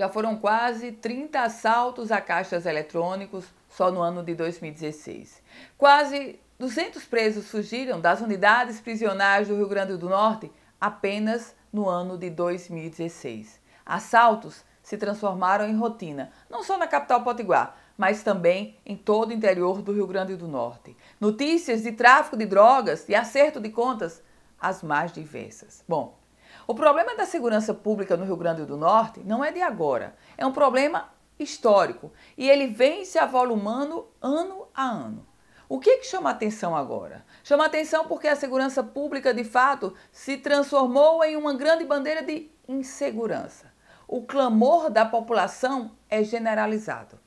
Já foram quase 30 assaltos a caixas eletrônicos só no ano de 2016. Quase 200 presos fugiram das unidades prisionais do Rio Grande do Norte apenas no ano de 2016. Assaltos se transformaram em rotina, não só na capital potiguar, mas também em todo o interior do Rio Grande do Norte. Notícias de tráfico de drogas e acerto de contas, as mais diversas. Bom, o problema da segurança pública no Rio Grande do Norte não é de agora, é um problema histórico e ele vem se avolumando ano a ano. O que, que chama atenção agora? Chama atenção porque a segurança pública, de fato, se transformou em uma grande bandeira de insegurança. O clamor da população é generalizado.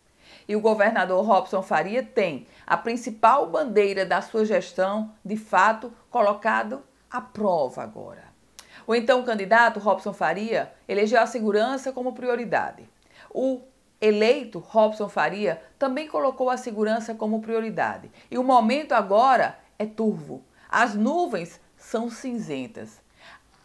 E o governador Robson Faria tem a principal bandeira da sua gestão, de fato, colocado à prova agora. Então o então candidato Robson Faria elegeu a segurança como prioridade. O eleito Robson Faria também colocou a segurança como prioridade. E o momento agora é turvo. As nuvens são cinzentas.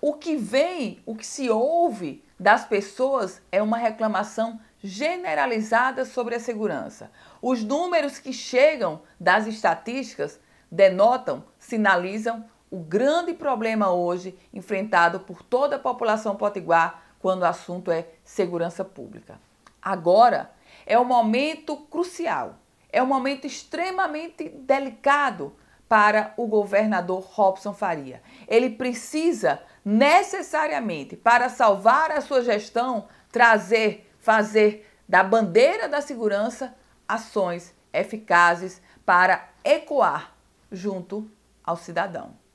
O que vem, o que se ouve das pessoas é uma reclamação generalizada sobre a segurança. Os números que chegam das estatísticas denotam, sinalizam o grande problema hoje enfrentado por toda a população potiguar quando o assunto é segurança pública. Agora é um momento crucial, é um momento extremamente delicado para o governador Robson Faria. Ele precisa necessariamente, para salvar a sua gestão, trazer, fazer da bandeira da segurança ações eficazes para ecoar junto ao cidadão.